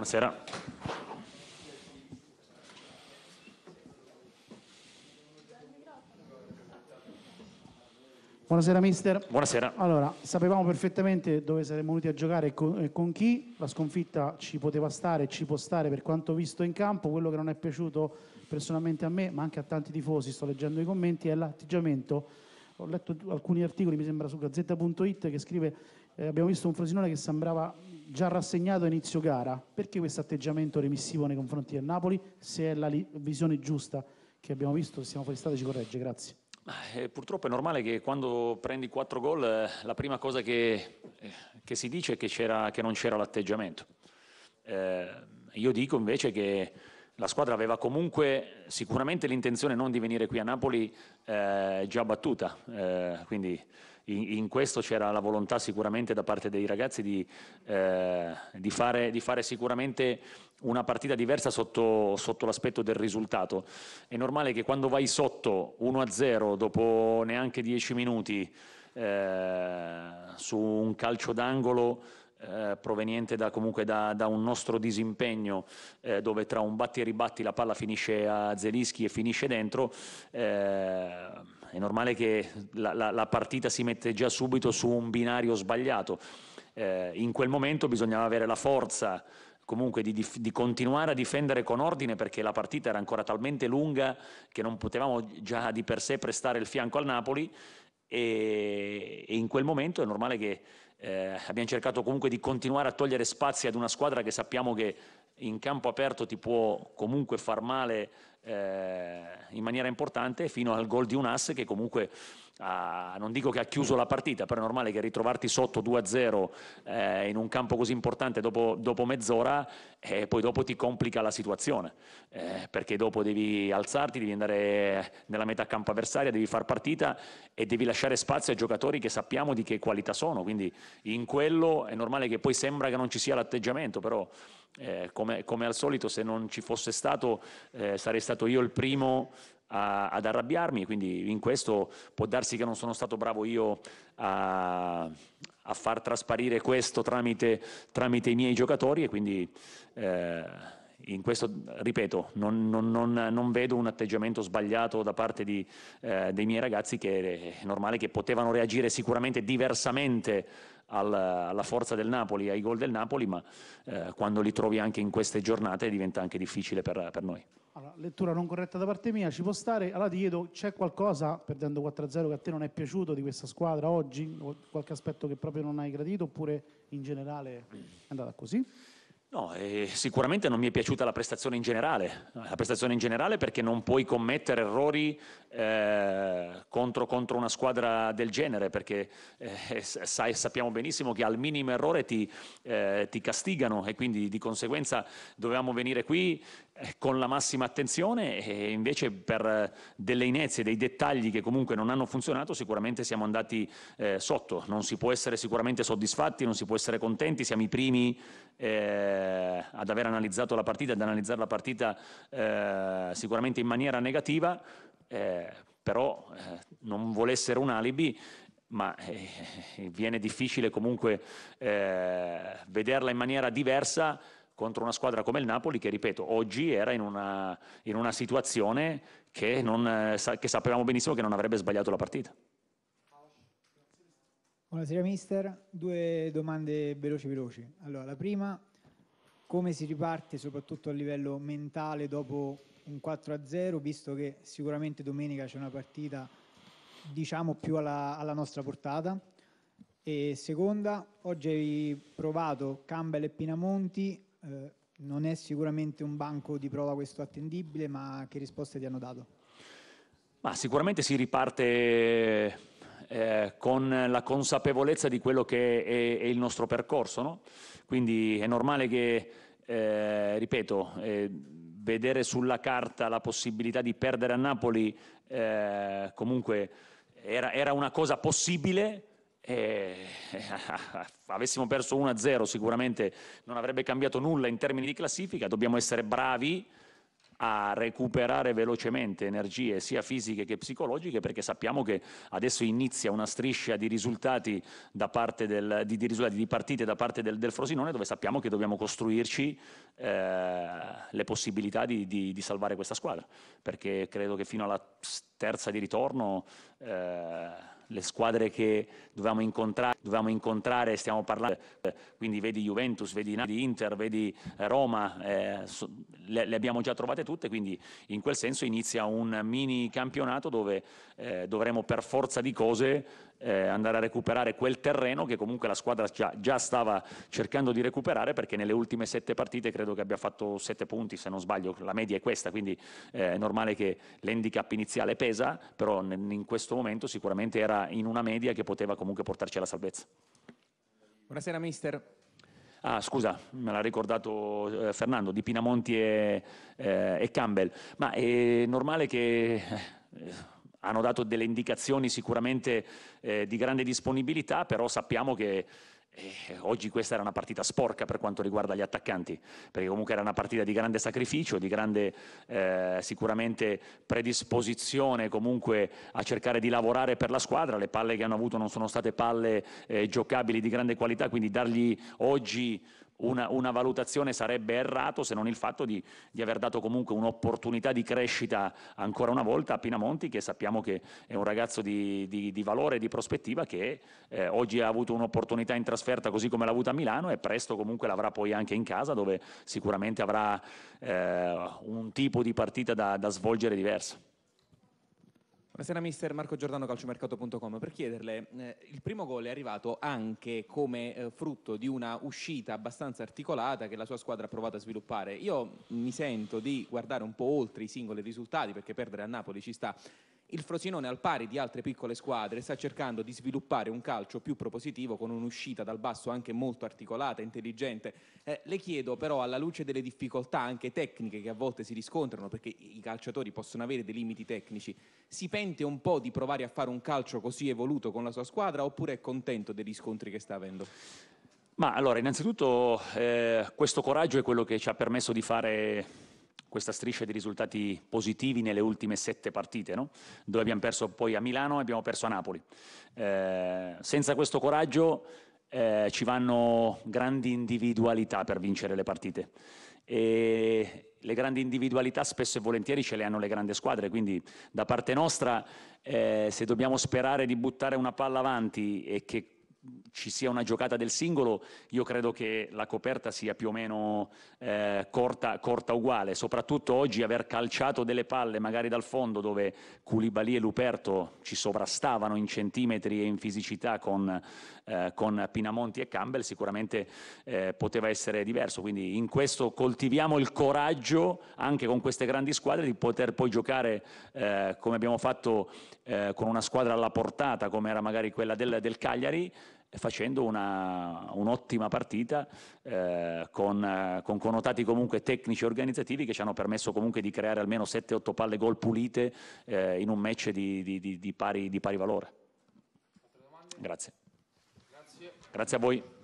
buonasera. Buonasera mister. Buonasera. Allora, sapevamo perfettamente dove saremmo venuti a giocare e con, e con chi, la sconfitta ci poteva stare e ci può stare per quanto visto in campo, quello che non è piaciuto personalmente a me, ma anche a tanti tifosi, sto leggendo i commenti, è l'atteggiamento. Ho letto alcuni articoli, mi sembra su gazzetta.it, che scrive eh, abbiamo visto un Frosinone che sembrava già rassegnato a inizio gara. Perché questo atteggiamento remissivo nei confronti del Napoli, se è la visione giusta che abbiamo visto, siamo fuori strada, ci corregge? Grazie. Eh, purtroppo è normale che quando prendi quattro gol eh, la prima cosa che, eh, che si dice è che, che non c'era l'atteggiamento. Eh, io dico invece che la squadra aveva comunque sicuramente l'intenzione non di venire qui a Napoli eh, già battuta, eh, quindi in, in questo c'era la volontà sicuramente da parte dei ragazzi di, eh, di, fare, di fare, sicuramente una partita diversa sotto, sotto, l'aspetto del risultato. È normale che quando vai sotto 1-0 dopo neanche 10 minuti eh, su un calcio d'angolo eh, proveniente da, comunque da, da, un nostro disimpegno eh, dove tra un batti e ribatti la palla finisce a Zelischi e finisce dentro eh, è normale che la, la, la partita si mette già subito su un binario sbagliato. Eh, in quel momento bisognava avere la forza comunque di, di, continuare a difendere con ordine perché la partita era ancora talmente lunga che non potevamo già di per sé prestare il fianco al Napoli e, e in quel momento è normale che eh, abbiamo cercato comunque di continuare a togliere spazi ad una squadra che sappiamo che in campo aperto ti può comunque far male eh, in maniera importante fino al gol di un asse che comunque ha, non dico che ha chiuso la partita, però è normale che ritrovarti sotto 2-0 eh, in un campo così importante dopo, dopo mezz'ora e poi dopo ti complica la situazione, eh, perché dopo devi alzarti, devi andare nella metà campo avversaria, devi far partita e devi lasciare spazio ai giocatori che sappiamo di che qualità sono, quindi in quello è normale che poi sembra che non ci sia l'atteggiamento, però eh, come, come, al solito se non ci fosse stato eh, sarei stato io il primo a, ad arrabbiarmi, quindi in questo può darsi che non sono stato bravo io a, a far trasparire questo tramite, tramite, i miei giocatori e quindi... Eh, in questo, ripeto, non, non, non, non, vedo un atteggiamento sbagliato da parte di, eh, dei miei ragazzi che eh, è normale che potevano reagire sicuramente diversamente alla, alla forza del Napoli, ai gol del Napoli, ma eh, quando li trovi anche in queste giornate diventa anche difficile per, per noi. Allora, lettura non corretta da parte mia, ci può stare. Allora ti chiedo, c'è qualcosa, perdendo 4-0, che a te non è piaciuto di questa squadra oggi? qualche aspetto che proprio non hai gradito oppure in generale è andata così? No, eh, sicuramente non mi è piaciuta la prestazione in generale, la prestazione in generale perché non puoi commettere errori eh, contro, contro, una squadra del genere, perché eh, sai, sappiamo benissimo che al minimo errore ti, eh, ti, castigano e quindi di conseguenza dovevamo venire qui eh, con la massima attenzione e invece per eh, delle inezie, dei dettagli che comunque non hanno funzionato sicuramente siamo andati sotto, non si può essere sicuramente soddisfatti, non si può essere contenti, siamo i primi eh, ad aver analizzato la partita, ad analizzare la partita eh, sicuramente in maniera negativa, eh, però eh, non vuole essere un alibi, ma eh, eh, viene difficile comunque vederla in maniera diversa contro una squadra come il Napoli che, ripeto, oggi era in una, in una situazione che, non, che sapevamo benissimo che non avrebbe sbagliato la partita. Buonasera mister, due domande veloci veloci. Allora, la prima, come si riparte soprattutto a livello mentale dopo un 4-0, visto che sicuramente domenica c'è una partita diciamo più alla, alla nostra portata. E seconda, oggi hai provato Campbell e Pinamonti, eh, non è sicuramente un banco di prova questo attendibile, ma che risposte ti hanno dato? Ma sicuramente si riparte eh, con la consapevolezza di quello che è, è il nostro percorso. No? Quindi è normale che, eh, ripeto, eh, vedere sulla carta la possibilità di perdere a Napoli eh, comunque era, era, una cosa possibile. Eh, avessimo perso 1-0 sicuramente non avrebbe cambiato nulla in termini di classifica, dobbiamo essere bravi a recuperare velocemente energie sia fisiche che psicologiche perché sappiamo che adesso inizia una striscia di risultati da parte del, di, di, risultati, di partite da parte del, del, Frosinone dove sappiamo che dobbiamo costruirci eh, le possibilità di, di, di, salvare questa squadra perché credo che fino alla terza di ritorno eh, le squadre che dovevamo incontrare, dovevamo incontrare stiamo parlando, quindi vedi Juventus, vedi Inter, vedi eh, Roma, eh, le, le, abbiamo già trovate tutte, quindi in quel senso inizia un mini campionato dove eh, dovremo per forza di cose eh, andare a recuperare quel terreno che comunque la squadra già, già, stava cercando di recuperare perché nelle ultime sette partite credo che abbia fatto sette punti se non sbaglio, la media è questa, quindi eh, è normale che l'handicap iniziale pesa, però in questo momento sicuramente era in una media che poteva comunque portarci alla salvezza. Buonasera mister. Ah, scusa, me l'ha ricordato eh, Fernando, di Pinamonti e, eh, e Campbell. Ma è normale che eh, hanno dato delle indicazioni sicuramente eh, di grande disponibilità, però sappiamo che eh, oggi questa era una partita sporca per quanto riguarda gli attaccanti, perché comunque era una partita di grande sacrificio, di grande eh, sicuramente predisposizione comunque a cercare di lavorare per la squadra, le palle che hanno avuto non sono state palle eh, giocabili di grande qualità, quindi dargli oggi una, una, valutazione sarebbe errato se non il fatto di, di, aver dato comunque un'opportunità di crescita ancora una volta a Pinamonti che sappiamo che è un ragazzo di, di, di valore e di prospettiva che eh, oggi ha avuto un'opportunità in trasferta così come l'ha avuta a Milano e presto comunque l'avrà poi anche in casa dove sicuramente avrà eh, un tipo di partita da, da svolgere diversa. Buonasera mister Marco Giordano calciomercato.com per chiederle, eh, il primo gol è arrivato anche come eh, frutto di una uscita abbastanza articolata che la sua squadra ha provato a sviluppare. Io mi sento di guardare un po' oltre i singoli risultati perché perdere a Napoli ci sta, il Frosinone, al pari di altre piccole squadre, sta cercando di sviluppare un calcio più propositivo con un'uscita dal basso anche molto articolata, intelligente. Eh, le chiedo però, alla luce delle difficoltà anche tecniche che a volte si riscontrano, perché i calciatori possono avere dei limiti tecnici, si pente un po' di provare a fare un calcio così evoluto con la sua squadra oppure è contento degli scontri che sta avendo? Ma allora, innanzitutto eh, questo coraggio è quello che ci ha permesso di fare questa striscia di risultati positivi nelle ultime sette partite, no? dove abbiamo perso poi a Milano e abbiamo perso a Napoli. Eh, senza questo coraggio eh, ci vanno grandi individualità per vincere le partite. E le grandi individualità spesso e volentieri ce le hanno le grandi squadre, quindi da parte nostra eh, se dobbiamo sperare di buttare una palla avanti e che ci sia una giocata del singolo, io credo che la coperta sia più o meno eh, corta, corta, uguale, soprattutto oggi aver calciato delle palle magari dal fondo dove Culibali e Luperto ci sovrastavano in centimetri e in fisicità con, eh, con Pinamonti e Campbell sicuramente eh, poteva essere diverso, quindi in questo coltiviamo il coraggio anche con queste grandi squadre di poter poi giocare eh, come abbiamo fatto eh, con una squadra alla portata come era magari quella del, del Cagliari facendo una, un'ottima partita eh, con, con, connotati comunque tecnici e organizzativi che ci hanno permesso comunque di creare almeno 7-8 palle gol pulite eh, in un match di, di, di, pari, di pari valore. Grazie. Grazie. Grazie a voi.